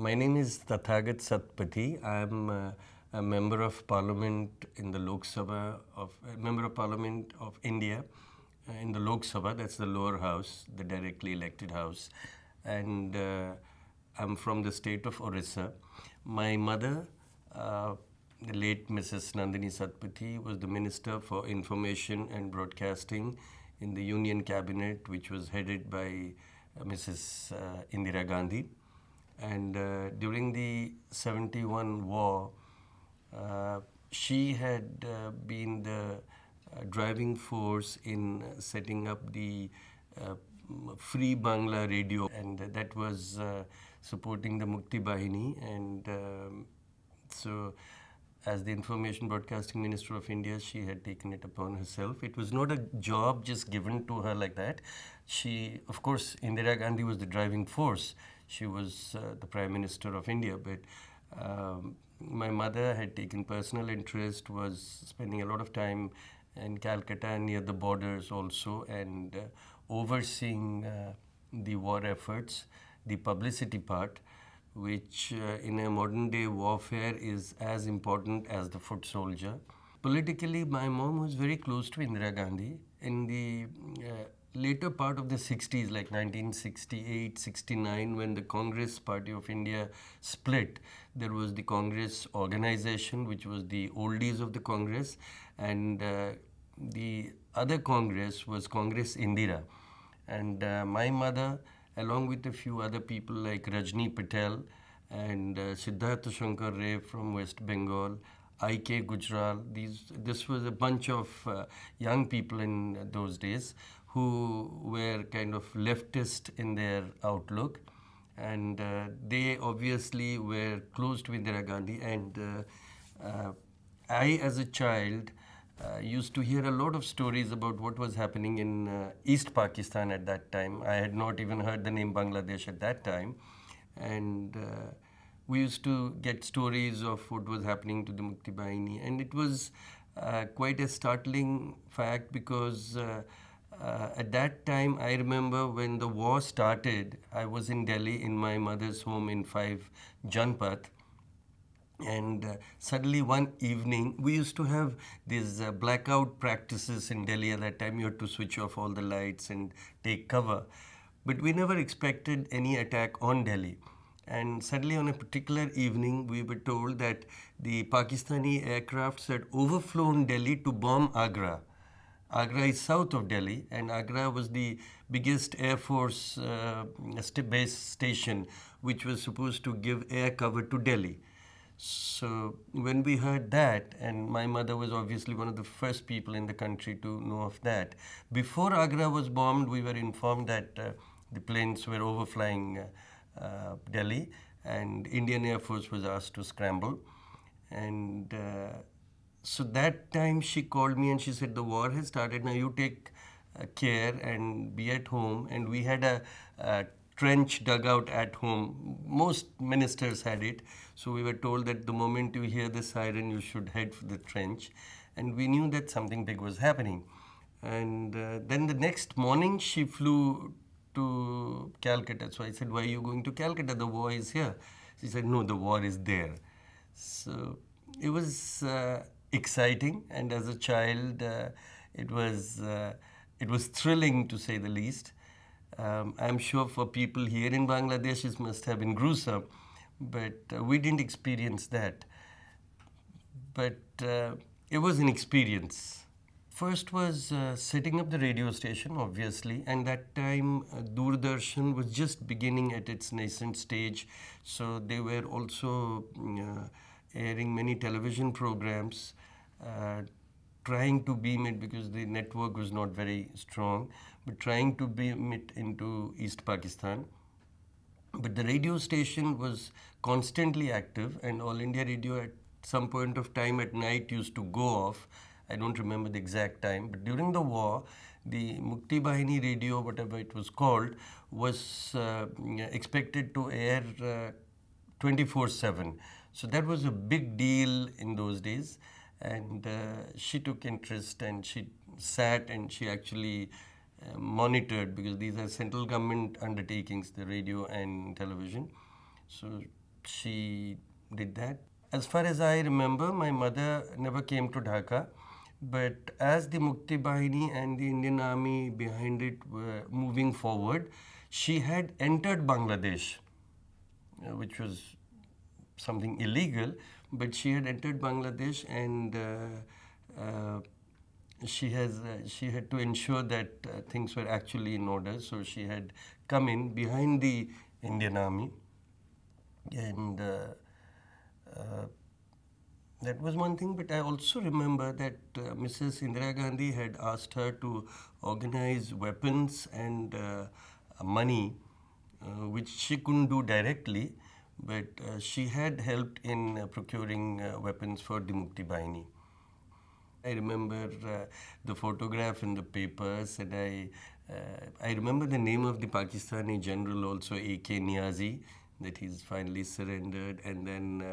My name is Tathagat Satpathy. I am uh, a member of parliament in the Lok Sabha of member of parliament of India uh, in the Lok Sabha. That's the lower house, the directly elected house, and uh, I'm from the state of Orissa. My mother, uh, the late Mrs. Nandini Satpathy, was the minister for information and broadcasting in the Union cabinet, which was headed by Mrs. Indira Gandhi and uh, during the 71 war, uh, she had uh, been the driving force in setting up the Free Bangla Radio, and that was supporting the Mukti Bahini. And um, so, as the Information Broadcasting Minister of India, she had taken it upon herself. It was not a job just given to her like that. She, of course, Indira Gandhi was the driving force she was uh, the Prime Minister of India, but um, my mother had taken personal interest, was spending a lot of time in Calcutta near the borders also, and uh, overseeing uh, the war efforts, the publicity part, which uh, in a modern day warfare is as important as the foot soldier. Politically, my mom was very close to Indira Gandhi. In the uh, later part of the 60s, like 1968, 69, when the Congress Party of India split, there was the Congress organization, which was the oldies of the Congress, and uh, the other Congress was Congress Indira. And uh, my mother, along with a few other people like Rajni Patel and uh, Siddhartha Shankar Ray from West Bengal, IK Gujral, these, this was a bunch of uh, young people in those days who were kind of leftist in their outlook. And uh, they obviously were close to Indira Gandhi. And uh, uh, I, as a child, uh, used to hear a lot of stories about what was happening in uh, East Pakistan at that time. I had not even heard the name Bangladesh at that time. And we used to get stories of what was happening to the Mukti Baini. And it was quite a startling fact because uh, at that time, I remember when the war started, I was in Delhi in my mother's home in 5 Janpath, And uh, suddenly one evening, we used to have these uh, blackout practices in Delhi at that time. You had to switch off all the lights and take cover. But we never expected any attack on Delhi. And suddenly on a particular evening, we were told that the Pakistani aircrafts had overflown Delhi to bomb Agra. Agra is south of Delhi, and Agra was the biggest Air Force uh, base station, which was supposed to give air cover to Delhi. So when we heard that, and my mother was obviously one of the first people in the country to know of that. Before Agra was bombed, we were informed that uh, the planes were overflying uh, uh Delhi, and Indian Air Force was asked to scramble, and uh, so that time she called me and she said the war has started now you take uh, care and be at home and we had a, a trench dugout at home most ministers had it so we were told that the moment you hear the siren you should head for the trench and we knew that something big was happening and uh, then the next morning she flew to calcutta so i said why are you going to calcutta the war is here she said no the war is there so it was uh, exciting, and as a child, uh, it was uh, it was thrilling to say the least. Um, I'm sure for people here in Bangladesh, it must have been gruesome, but uh, we didn't experience that. But it was an experience. First was uh, setting up the radio station, obviously, and that time uh, Doordarshan was just beginning at its nascent stage, so they were also uh, airing many television programs, uh, trying to beam it because the network was not very strong, but trying to beam it into East Pakistan. But the radio station was constantly active, and All India Radio at some point of time at night used to go off. I don't remember the exact time, but during the war, the Mukti Bahini radio, whatever it was called, was uh, expected to air uh, 24 uh, 7. So that was a big deal in those days. And uh, she took interest and she sat and she actually uh, monitored because these are central government undertakings, the radio and television. So she did that. As far as I remember, my mother never came to Dhaka. But as the Mukti Bahini and the Indian army behind it were moving forward, she had entered Bangladesh, uh, which was something illegal, but she had entered Bangladesh and uh, uh, she has uh, she had to ensure that things were actually in order. So she had come in behind the Indian Army, and that was one thing, but I also remember that uh, Mrs. Indira Gandhi had asked her to organize weapons and uh, money, uh, which she couldn't do directly, but uh, she had helped in uh, procuring uh, weapons for Dimukti Baini. I remember uh, the photograph in the papers and I, uh, I remember the name of the Pakistani general also A.K. Niazi that he's finally surrendered and then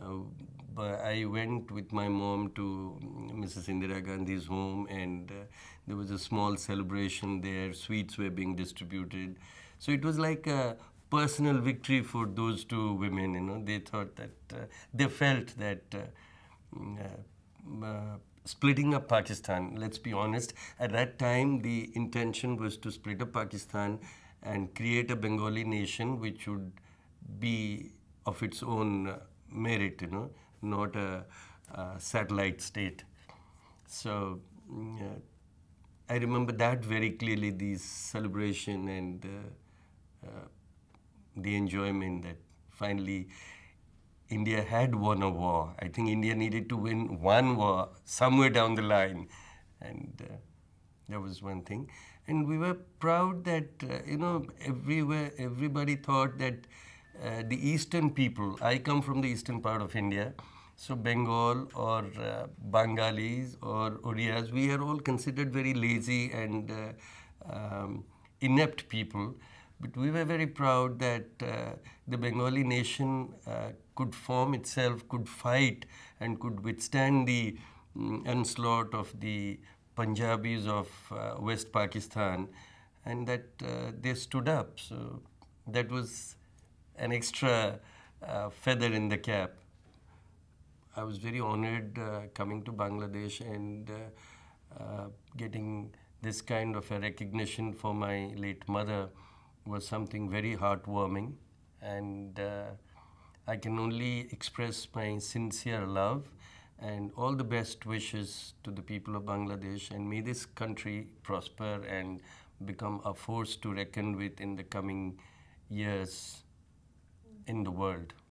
uh, I went with my mom to Mrs. Mm, Indira Gandhi's home and there was a small celebration there, sweets were being distributed. So it was like a personal victory for those two women. You know, they thought that uh, they felt that uh, mm, uh, uh, splitting up Pakistan. Let's be honest. At that time, the intention was to split up Pakistan and create a Bengali nation which would be of its own uh, merit. You know, not a, a satellite state. So. Mm, I remember that very clearly, the celebration and uh, uh, the enjoyment that finally India had won a war. I think India needed to win one war somewhere down the line. And uh, that was one thing. And we were proud that, uh, you know, everywhere, everybody thought that uh, the eastern people, I come from the eastern part of India, so Bengal or uh, Bengalis or Orias, we are all considered very lazy and uh, um, inept people. But we were very proud that uh, the Bengali nation uh, could form itself, could fight, and could withstand the um, onslaught of the Punjabis of uh, West Pakistan, and that uh, they stood up. So that was an extra uh, feather in the cap. I was very honored uh, coming to Bangladesh and getting this kind of a recognition for my late mother was something very heartwarming, and uh, I can only express my sincere love and all the best wishes to the people of Bangladesh, and may this country prosper and become a force to reckon with in the coming years in the world.